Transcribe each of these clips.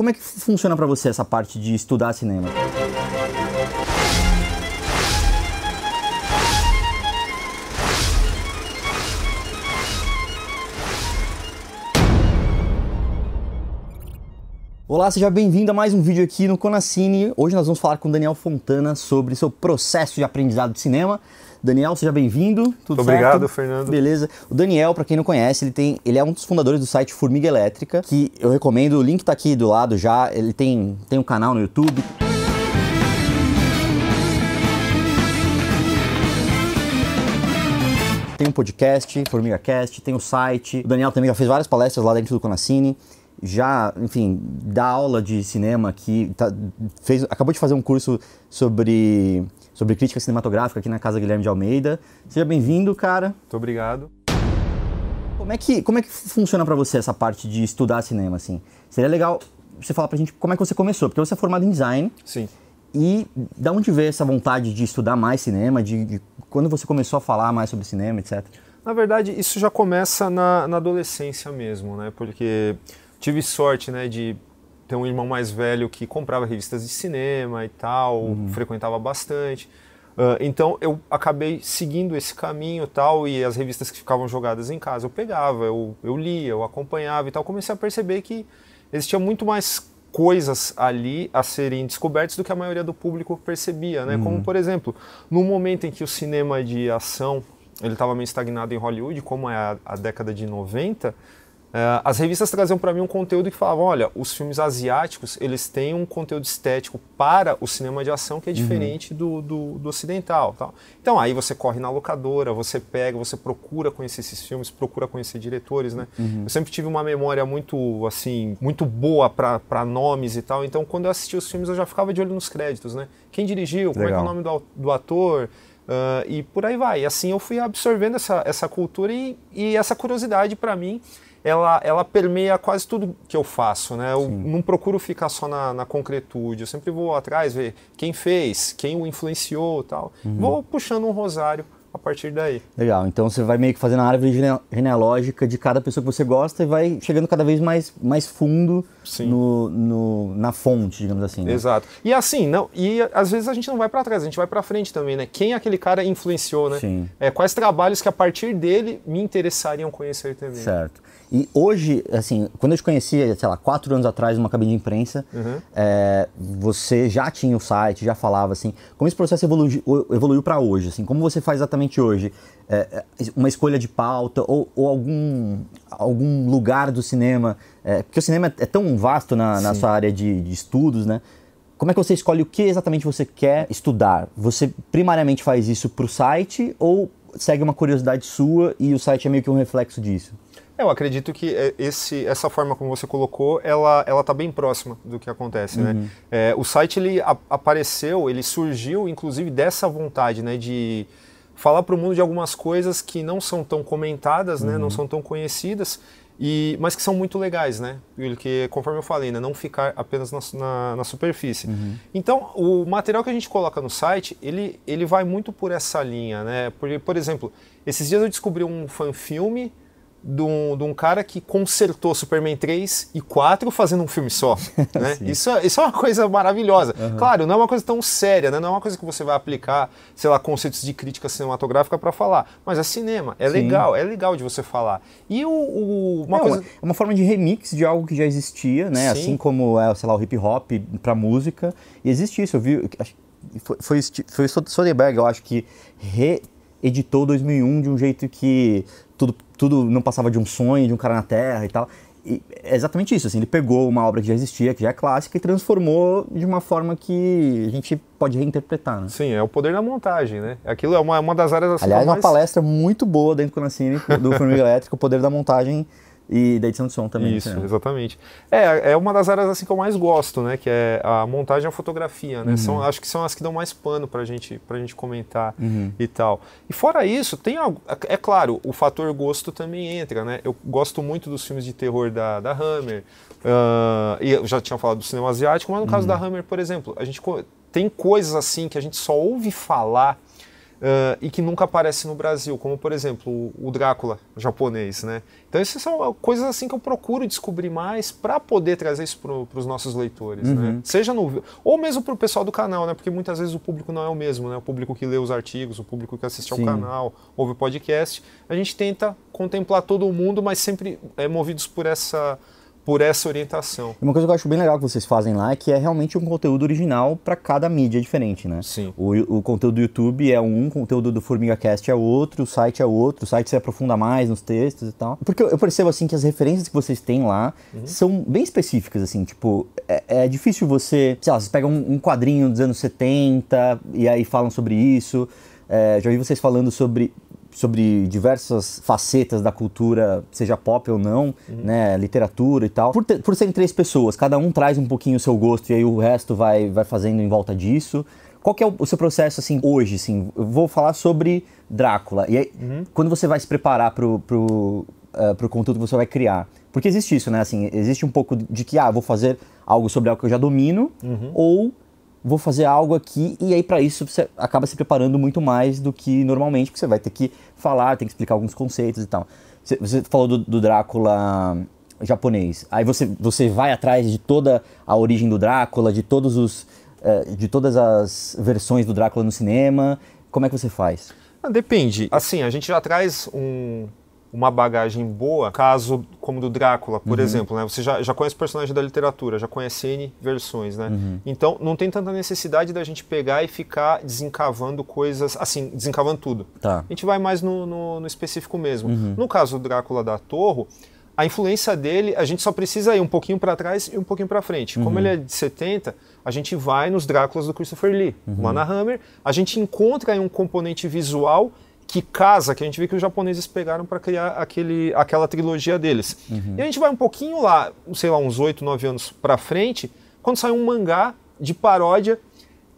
Como é que funciona para você essa parte de estudar cinema? Olá, seja bem-vindo a mais um vídeo aqui no Conacine. Hoje nós vamos falar com Daniel Fontana sobre seu processo de aprendizado de cinema. Daniel, seja bem-vindo. Tudo certo? Obrigado, Fernando. Beleza. O Daniel, para quem não conhece, ele tem, ele é um dos fundadores do site Formiga Elétrica, que eu recomendo. O link tá aqui do lado já. Ele tem tem um canal no YouTube. Tem um podcast, FormigaCast, tem o um site. O Daniel também já fez várias palestras lá dentro do Conacine já, enfim, dá aula de cinema aqui, tá, fez, acabou de fazer um curso sobre sobre crítica cinematográfica aqui na Casa Guilherme de Almeida. Seja bem-vindo, cara. Muito obrigado. Como é que, como é que funciona para você essa parte de estudar cinema, assim? Seria legal você falar pra gente como é que você começou, porque você é formado em design. Sim. E da onde veio essa vontade de estudar mais cinema, de, de quando você começou a falar mais sobre cinema, etc? Na verdade, isso já começa na, na adolescência mesmo, né? Porque tive sorte, né, de tem um irmão mais velho que comprava revistas de cinema e tal, uhum. frequentava bastante. Uh, então eu acabei seguindo esse caminho tal e as revistas que ficavam jogadas em casa eu pegava, eu, eu lia, eu acompanhava e tal. Comecei a perceber que existia muito mais coisas ali a serem descobertas do que a maioria do público percebia, né? Uhum. Como por exemplo, no momento em que o cinema de ação ele estava meio estagnado em Hollywood, como é a, a década de 90, é, as revistas traziam para mim um conteúdo que falavam, olha, os filmes asiáticos eles têm um conteúdo estético para o cinema de ação que é uhum. diferente uhum. do, do, do, ocidental. Então aí você corre na locadora, você pega, você procura conhecer esses filmes, procura conhecer diretores, né? Uhum. Eu sempre tive uma memória muito assim, muito boa para nomes e tal. Então quando eu assistia os filmes eu já ficava de olho nos créditos, né? Quem dirigiu? Legal. Como é, que é o nome do, do ator? Uh, e por aí vai. E assim eu fui absorvendo essa, essa cultura e, e essa curiosidade para mim ela, ela permeia quase tudo que eu faço, né? Eu Sim. não procuro ficar só na, na, concretude, eu sempre vou atrás ver quem fez, quem o influenciou tal. Uhum. Vou puxando um rosário a partir daí. Legal, então você vai meio que fazendo a árvore genealógica de cada pessoa que você gosta e vai chegando cada vez mais, mais fundo no, no, na fonte, digamos assim. Né? Exato. E assim, não, e às vezes a gente não vai para trás, a gente vai para frente também, né? Quem aquele cara influenciou, né? Sim. É, quais trabalhos que a partir dele me interessariam conhecer também. Certo. E hoje, assim, quando eu te conhecia, sei lá, quatro anos atrás, numa cabine de imprensa, uhum. é, você já tinha o site, já falava, assim, como esse processo evolui, evoluiu para hoje, assim, como você faz exatamente hoje? É, é, uma escolha de pauta ou, ou, algum, algum lugar do cinema, é, porque o cinema é, é tão vasto na, na sua área de, de estudos, né? Como é que você escolhe o que exatamente você quer estudar? Você primariamente faz isso para o site ou segue uma curiosidade sua e o site é meio que um reflexo disso? É, eu acredito que é, esse, essa forma como você colocou, ela ela está bem próxima do que acontece, né? uhum. né? É, o site ele a, apareceu, ele surgiu, inclusive dessa vontade, né, de falar para o mundo de algumas coisas que não são tão comentadas, uhum. né, não uhum. são tão conhecidas e, mas que são muito legais, né? Porque, conforme eu falei, né? não ficar apenas na, na, na superfície. Uhum. Então, o material que a gente coloca no site, ele, ele vai muito por essa linha, né? Porque, por exemplo, esses dias eu descobri um filme de um, de um, cara que consertou Superman 3 e 4 fazendo um filme só. Né? isso, é, isso é uma coisa maravilhosa. Uhum. Claro, não é uma coisa tão séria, né? não é uma coisa que você vai aplicar, sei lá, conceitos de crítica cinematográfica para falar. Mas é cinema, é Sim. legal, é legal de você falar. E o, o uma é, coisa... uma forma de remix de algo que já existia, né? Sim. Assim como, é, sei lá, o hip hop para música. E existe isso, eu vi. Foi, foi, foi Soderbergh, eu acho que reeditou 2001 de um jeito que tudo, tudo não passava de um sonho, de um cara na terra e tal. E é exatamente isso, assim, ele pegou uma obra que já existia, que já é clássica, e transformou de uma forma que a gente pode reinterpretar, né? Sim, é o poder da montagem, né? Aquilo é uma, uma das áreas... Assim, Aliás, é mais... uma palestra muito boa dentro do Conacine, do Formiga Elétrica, o poder da montagem e da edição de som também. Isso, né? exatamente. É, é uma das áreas assim que eu mais gosto, né? Que é a montagem e a fotografia, né? Uhum. São, acho que são as que dão mais pano para gente, a gente comentar uhum. e tal. E fora isso, tem algo, é, é claro, o fator gosto também entra, né? Eu gosto muito dos filmes de terror da, da Hammer. Uh, e eu já tinha falado do cinema asiático, mas no uhum. caso da Hammer, por exemplo, a gente tem coisas assim que a gente só ouve falar Uh, e que nunca aparece no Brasil, como por exemplo o Drácula japonês, né? Então essas são ah, coisas assim que eu procuro descobrir mais para poder trazer isso para os nossos leitores, né? uhum. né? Seja no ou mesmo para o pessoal do canal, né? Porque muitas vezes o público não é o mesmo, né? O público que lê os artigos, o público que assiste Sim. ao canal, ouve o podcast, a gente tenta contemplar todo mundo, mas sempre é, movidos por essa por essa orientação. Uma coisa que eu acho bem legal que vocês fazem lá é que é realmente um conteúdo original para cada mídia diferente, né? Sim. O, o, conteúdo do YouTube é um, o conteúdo do Formiga Cast é outro, o site é outro, o site se aprofunda mais nos textos e tal. Porque eu percebo, assim, que as referências que vocês têm lá uhum. são bem específicas, assim, tipo, é, é, difícil você, sei lá, vocês pegam um, quadrinho dos anos 70 e aí falam sobre isso. É, já ouvi vocês falando sobre sobre diversas facetas da cultura, seja pop ou não, uhum. né, literatura e tal. Por, ter, por serem três pessoas, cada um traz um pouquinho o seu gosto e aí o resto vai, vai fazendo em volta disso. Qual que é o, o seu processo, assim, hoje, assim? Eu vou falar sobre Drácula. E aí, uhum. quando você vai se preparar pro, pro, uh, pro conteúdo que você vai criar, porque existe isso, né? Assim, existe um pouco de que, ah, vou fazer algo sobre algo que eu já domino, uhum. ou vou fazer algo aqui e aí para isso você acaba se preparando muito mais do que normalmente, porque você vai ter que falar, tem que explicar alguns conceitos e tal. Você, você falou do, do, Drácula hum, japonês. Aí você, você vai atrás de toda a origem do Drácula, de todos os eh, de todas as versões do Drácula no cinema. Como é que você faz? Ah, depende. Assim, a gente já traz um, uma bagagem boa, caso como do Drácula, por uhum. exemplo, né? Você já, já conhece o personagem da literatura, já conhece N versões, né? Uhum. Então, não tem tanta necessidade da gente pegar e ficar desencavando coisas, assim, desencavando tudo. Tá. A gente vai mais no, no, no específico mesmo. Uhum. No caso do Drácula da Torre, a influência dele, a gente só precisa ir um pouquinho para trás e um pouquinho para frente. Como uhum. ele é de 70, a gente vai nos Dráculas do Christopher Lee, uhum. Mana Hammer, a gente encontra aí um componente visual que casa, que a gente vê que os japoneses pegaram para criar aquele, aquela trilogia deles. Uhum. E a gente vai um pouquinho lá, sei lá, uns 8, 9 anos para frente, quando sai um mangá de paródia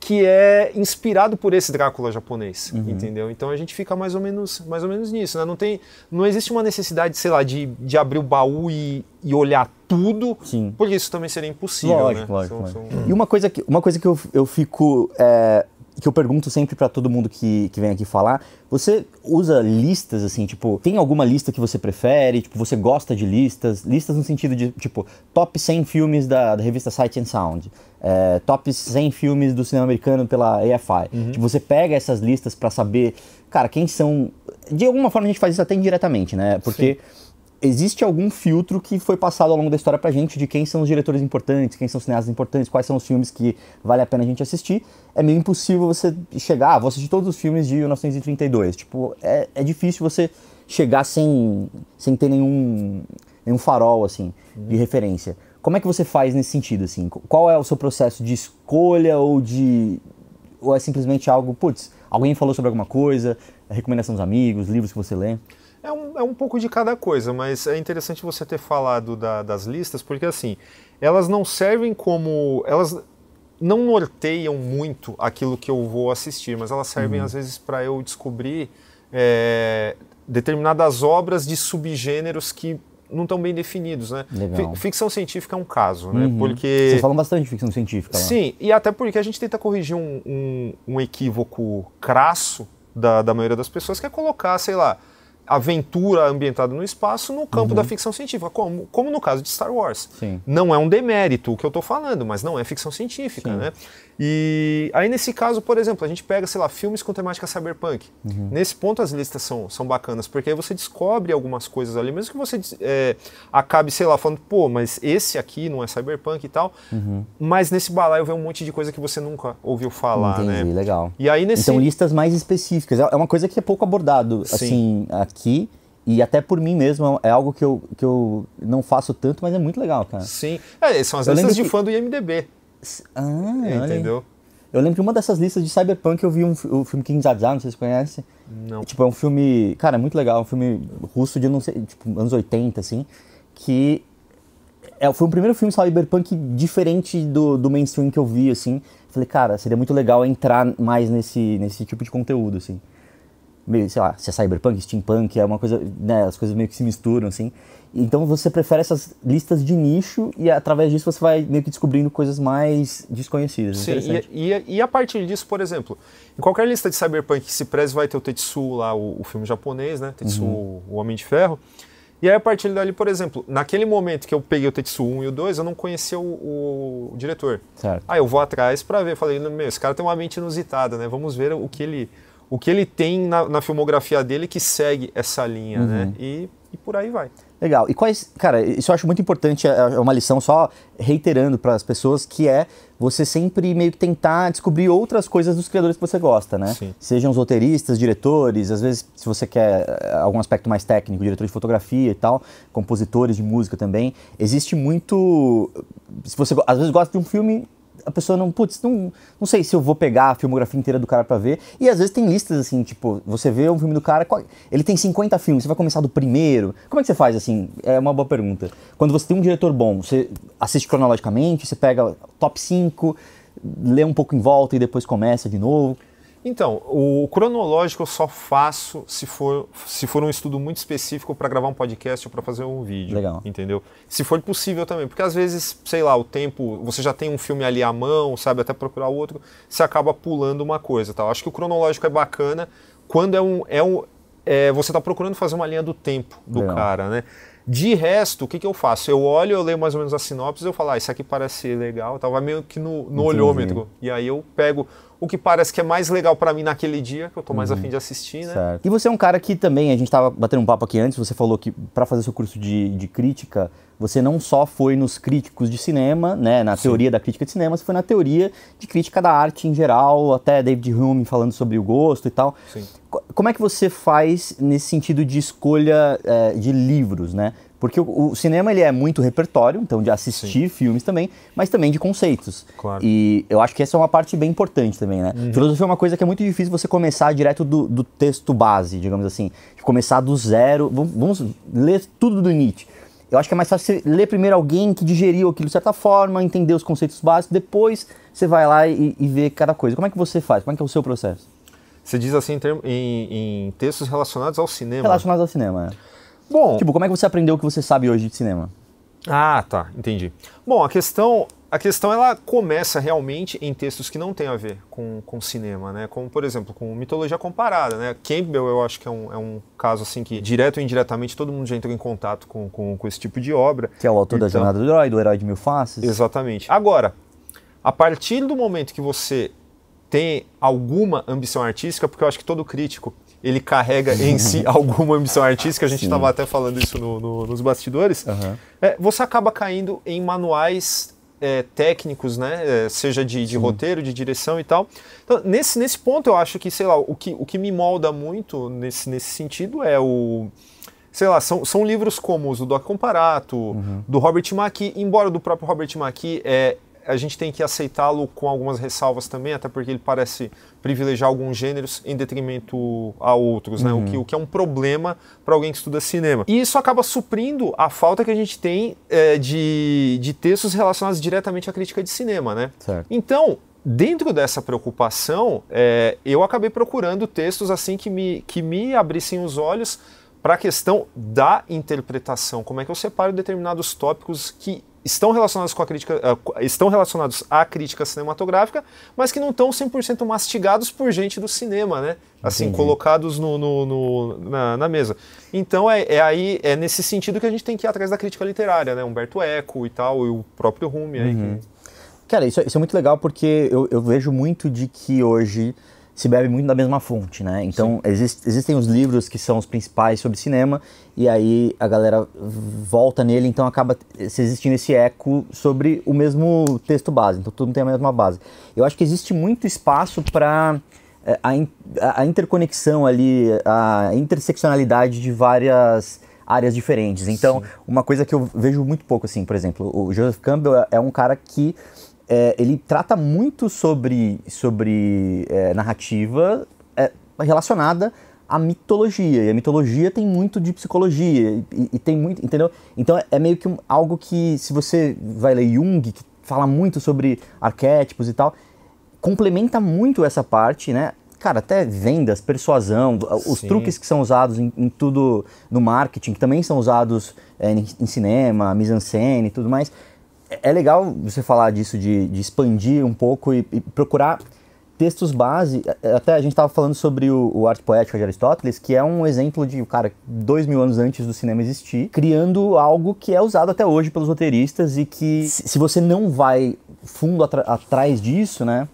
que é inspirado por esse Drácula japonês, uhum. entendeu? Então a gente fica mais ou menos, mais ou menos nisso, né? Não tem, não existe uma necessidade, sei lá, de, de abrir o baú e, e olhar tudo, Sim. porque isso também seria impossível, lógico, né? Lógico, são, lógico. São... E uma coisa que, uma coisa que eu, eu fico é que eu pergunto sempre para todo mundo que, que vem aqui falar, você usa listas assim, tipo, tem alguma lista que você prefere? Tipo, você gosta de listas? Listas no sentido de, tipo, top 100 filmes da, da revista Sight and Sound, é, top 100 filmes do cinema americano pela AFI. Uhum. Tipo, você pega essas listas para saber, cara, quem são. De alguma forma a gente faz isso até indiretamente, né? Porque. Sim existe algum filtro que foi passado ao longo da história pra gente de quem são os diretores importantes, quem são os cineastas importantes, quais são os filmes que vale a pena a gente assistir. É meio impossível você chegar, ah, vou assistir todos os filmes de 1932. Tipo, é, é difícil você chegar sem, sem ter nenhum, nenhum farol, assim, uhum. de referência. Como é que você faz nesse sentido, assim? Qual é o seu processo de escolha ou de... Ou é simplesmente algo, putz, alguém falou sobre alguma coisa, recomendação dos amigos, livros que você lê? É um, é um pouco de cada coisa, mas é interessante você ter falado da, das listas, porque assim, elas não servem como. Elas não norteiam muito aquilo que eu vou assistir, mas elas servem uhum. às vezes para eu descobrir é, determinadas obras de subgêneros que não estão bem definidos, né? Legal. Ficção científica é um caso, né? uhum. né? Porque... Vocês falam bastante de ficção científica. Lá. Sim, e até porque a gente tenta corrigir um, um, um equívoco crasso da, da maioria das pessoas, que é colocar, sei lá, aventura ambientada no espaço no campo uhum. da ficção científica, como, como no caso de Star Wars. Sim. Não é um demérito o que eu estou falando, mas não é ficção científica, Sim. né? E aí nesse caso, por exemplo, a gente pega, sei lá, filmes com temática cyberpunk. Uhum. Nesse ponto as listas são, são bacanas, porque aí você descobre algumas coisas ali, mesmo que você é, acabe, sei lá, falando, pô, mas esse aqui não é cyberpunk e tal, uhum. mas nesse balaio vem um monte de coisa que você nunca ouviu falar, né? Entendi, né? legal. E aí nesse... Então listas mais específicas, é, é uma coisa que é pouco abordado, Sim. assim, aqui e até por mim mesmo, é algo que eu, que eu não faço tanto, mas é muito legal, cara. Sim. É, são as eu listas de que... fã do IMDB. Ah, é, entendeu? Eu lembro que uma dessas listas de Cyberpunk eu vi um, o filme King Zaza, não sei se conhece. Não. Tipo, é um filme, cara, é muito legal, é um filme russo de, não sei, tipo, anos 80, assim, que é, foi o primeiro filme cyberpunk diferente do, do mainstream que eu vi, assim. Falei, cara, seria muito legal entrar mais nesse, nesse tipo de conteúdo, assim meio, sei lá, se é cyberpunk, steampunk, é uma coisa, né, as coisas meio que se misturam, assim. Então você prefere essas listas de nicho e através disso você vai meio que descobrindo coisas mais desconhecidas. Sim, e, e, e, a partir disso, por exemplo, em qualquer lista de cyberpunk que se preze vai ter o Tetsu lá, o, o filme japonês, né, Tetsu, uhum. o Homem de Ferro. E aí, a partir dali, por exemplo, naquele momento que eu peguei o Tetsu 1 e o 2, eu não conhecia o, o, o diretor. Certo. Aí eu vou atrás para ver, falei, meu, esse cara tem uma mente inusitada, né? Vamos ver o que ele, o que ele tem na, na filmografia dele que segue essa linha, né? uhum. né? E, e por aí vai. Legal. E quais, cara, isso eu acho muito importante, é, é uma lição só reiterando para as pessoas que é você sempre meio que tentar descobrir outras coisas dos criadores que você gosta, né? Sim. Sejam os roteiristas, diretores, às vezes se você quer eh, algum aspecto mais técnico, diretor de fotografia e tal, compositores de música também, existe muito se você às vezes gosta de um filme a pessoa não, putz, não, não sei se eu vou pegar a filmografia inteira do cara para ver. E às vezes tem listas assim, tipo, você vê um filme do cara, qual, ele tem 50 filmes, você vai começar do primeiro. Como é que você faz assim? É uma boa pergunta. Quando você tem um diretor bom, você assiste cronologicamente, você pega top 5, lê um pouco em volta e depois começa de novo. Então, o cronológico eu só faço se for, se for um estudo muito específico para gravar um podcast ou para fazer um vídeo. Legal. Entendeu? Se for possível também, porque às vezes, sei lá, o tempo, você já tem um filme ali à mão, sabe, até procurar outro, você acaba pulando uma coisa, tal. Tá? Acho que o cronológico é bacana quando é um, é um é, você está procurando fazer uma linha do tempo do Legal. cara, né? De resto, o que, que eu faço? Eu olho, eu leio mais ou menos a sinopse, eu falo, ah, isso aqui parece legal, tal. vai meio que no, no olhômetro. E aí eu pego o que parece que é mais legal para mim naquele dia, que eu tô mais uhum. afim de assistir, né? Certo. E você é um cara que também, a gente tava batendo um papo aqui antes, você falou que para fazer seu curso de, de crítica, você não só foi nos críticos de cinema, né, na Sim. teoria da crítica de cinema, você foi na teoria de crítica da arte em geral, até David Hume falando sobre o gosto e tal. Sim. Como é que você faz nesse sentido de escolha é, de livros, né? Porque o, o, cinema ele é muito repertório, então de assistir Sim. filmes também, mas também de conceitos. Claro. E eu acho que essa é uma parte bem importante também, né? Uhum. Filosofia é uma coisa que é muito difícil você começar direto do, do texto base, digamos assim. Começar do zero. Vamos, vamos, ler tudo do Nietzsche. Eu acho que é mais fácil você ler primeiro alguém que digeriu aquilo de certa forma, entender os conceitos básicos, depois você vai lá e, e vê cada coisa. Como é que você faz? Como é que é o seu processo? Você diz assim em, em, em textos relacionados ao cinema? Relacionados ao cinema, é. Bom. Tipo, como é que você aprendeu o que você sabe hoje de cinema? Ah, tá, entendi. Bom, a questão, a questão ela começa realmente em textos que não tem a ver com, com cinema, né? Como, por exemplo, com mitologia comparada, né? Campbell, eu acho que é um, é um caso, assim, que direto ou indiretamente todo mundo já entrou em contato com, com, com esse tipo de obra. Que é o autor então, da Jornada do Herói, do Herói de Mil Faces. Exatamente. Agora, a partir do momento que você tem alguma ambição artística, porque eu acho que todo crítico ele carrega em si alguma ambição artística, a gente estava até falando isso no, no, nos bastidores, uhum. é, você acaba caindo em manuais é, técnicos, né? É, seja de, de roteiro, de direção e tal. Então, nesse, nesse ponto, eu acho que, sei lá, o que, o que me molda muito nesse, nesse sentido é o. Sei lá, são, são livros como os do Doc Comparato, uhum. do Robert Mackey, embora do próprio Robert Mackey é, a gente tem que aceitá-lo com algumas ressalvas também, até porque ele parece privilegiar alguns gêneros em detrimento a outros, né? Uhum. O, que, o que é um problema para alguém que estuda cinema. E isso acaba suprindo a falta que a gente tem é, de, de textos relacionados diretamente à crítica de cinema, né? Certo. Então, dentro dessa preocupação, é, eu acabei procurando textos assim que me, que me abrissem os olhos para a questão da interpretação. Como é que eu separo determinados tópicos que estão relacionados, com a crítica, eh, estão relacionados à crítica cinematográfica, mas que não estão 100% mastigados por gente do cinema, né? Assim, Entendi. colocados no, no, no na, na, mesa. Então é, é, aí, é nesse sentido que a gente tem que ir atrás da crítica literária, né? Humberto Eco e tal, e o próprio Rumi. Uhum. Aí né? que... Cara, isso, é, isso, é muito legal porque eu, eu vejo muito de que hoje se bebe muito da mesma fonte, né? Então existem os livros que são os principais sobre cinema e aí a galera volta nele, então acaba existindo esse eco sobre o mesmo texto base. Então todo mundo tem a mesma base. Eu acho que existe muito espaço para eh, a, a, a, interconexão ali, a interseccionalidade de várias áreas diferentes. Então, Sim. uma coisa que eu vejo muito pouco, assim, por exemplo, o Joseph Campbell é, é um cara que é, ele trata muito sobre, sobre é, narrativa é, relacionada à mitologia. E a mitologia tem muito de psicologia e, e tem muito, entendeu? Então é, é, meio que um, algo que, se você vai ler Jung, que fala muito sobre arquétipos e tal, complementa muito essa parte, né? Cara, até vendas, persuasão, os Sim. truques que são usados em, em, tudo no marketing, que também são usados é, em, em cinema, mise-en-scène e tudo mais é legal você falar disso, de, de expandir um pouco e, e, procurar textos base. É, é, até a gente estava falando sobre o, o, Arte Poética de Aristóteles, que é um exemplo de, cara, dois mil anos antes do cinema existir, criando algo que é usado até hoje pelos roteiristas e que, se você não vai fundo atrás disso, né,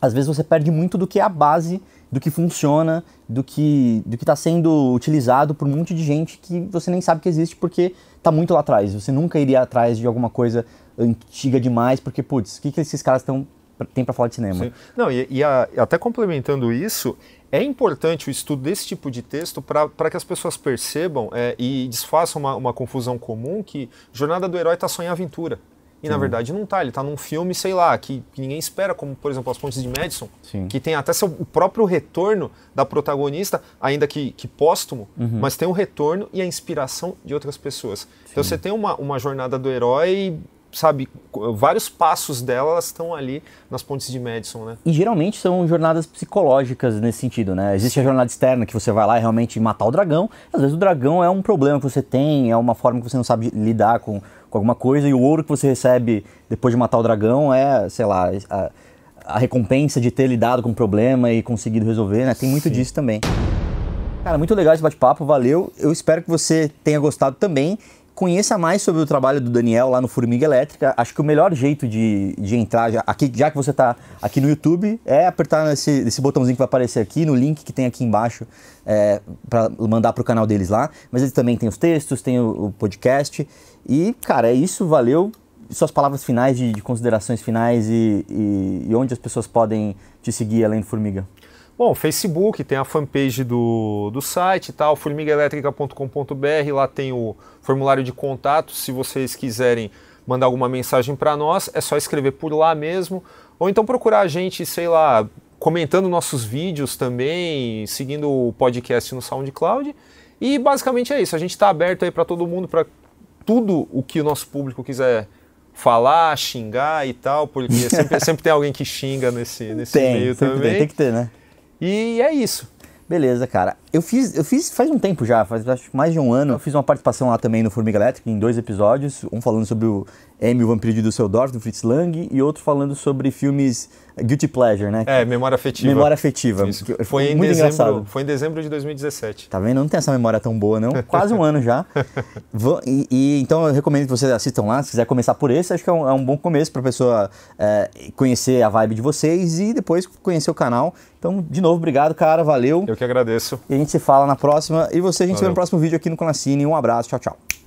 às vezes você perde muito do que é a base do que funciona, do que do que está sendo utilizado por um monte de gente que você nem sabe que existe porque está muito lá atrás. Você nunca iria atrás de alguma coisa antiga demais porque putz, o que que esses caras tão tem para falar de cinema. Sim. Não, e, e a, até complementando isso, é importante o estudo desse tipo de texto para que as pessoas percebam é, e desfaçam uma, uma confusão comum que Jornada do Herói está só em aventura. E Sim. na verdade não tá, ele tá num filme, sei lá, que, que ninguém espera, como por exemplo As Pontes de Madison, Sim. que tem até seu, o próprio retorno da protagonista, ainda que, que póstumo, uhum. mas tem o um retorno e a inspiração de outras pessoas. Então, Sim. Então você tem uma, uma jornada do herói sabe, vários passos dela elas estão ali nas pontes de Madison, né? E geralmente são jornadas psicológicas nesse sentido, né? Existe a jornada externa que você vai lá e realmente matar o dragão. Às vezes o dragão é um problema que você tem, é uma forma que você não sabe lidar com, com alguma coisa, e o ouro que você recebe depois de matar o dragão é, sei lá, a, a recompensa de ter lidado com o problema e conseguido resolver, né? Tem muito Sim. disso também. Cara, muito legal esse bate-papo, valeu. Eu espero que você tenha gostado também conheça mais sobre o trabalho do Daniel lá no Formiga Elétrica. Acho que o melhor jeito de, de entrar, já, aqui, já que você está aqui no YouTube, é apertar nesse, nesse botãozinho que vai aparecer aqui, no link que tem aqui embaixo, é, para mandar para o canal deles lá. Mas eles também têm os textos, tem o, o, podcast. E, cara, é isso. Valeu. Suas palavras finais, de, de considerações finais e, e, e onde as pessoas podem te seguir além do Formiga. Bom, Facebook, tem a fanpage do, do site e tal, formigaelétrica.com.br, lá tem o formulário de contato, se vocês quiserem mandar alguma mensagem para nós, é só escrever por lá mesmo, ou então procurar a gente, sei lá, comentando nossos vídeos também, seguindo o podcast no SoundCloud, e basicamente é isso, a gente está aberto aí para todo mundo, para tudo o que o nosso público quiser falar, xingar e tal, porque sempre, sempre tem alguém que xinga nesse, nesse tem, meio também. Tem, tem que ter, né? E é isso. Beleza, cara. Eu fiz, eu fiz faz um tempo já, faz acho, mais de um ano. Eu fiz uma participação lá também no Formiga Elétrica, em dois episódios. Um falando sobre o M, o Vampiro de Dusseldorf, do Fritz Lang, e outro falando sobre filmes Guilty Pleasure, né? É, memória afetiva. Memória afetiva. Isso. Foi, foi em dezembro, engraçado. Foi em dezembro de 2017. Tá vendo? Não tem essa memória tão boa, não. Quase um ano já. E, e, então eu recomendo que vocês assistam lá. Se quiser começar por esse, acho que é um, é um bom começo para a pessoa é, conhecer a vibe de vocês e depois conhecer o canal. Então, de novo, obrigado, cara. Valeu. Eu que agradeço. E gente se fala na próxima e você a gente Valeu. vê no próximo vídeo aqui no Conacine. Um abraço, tchau, tchau.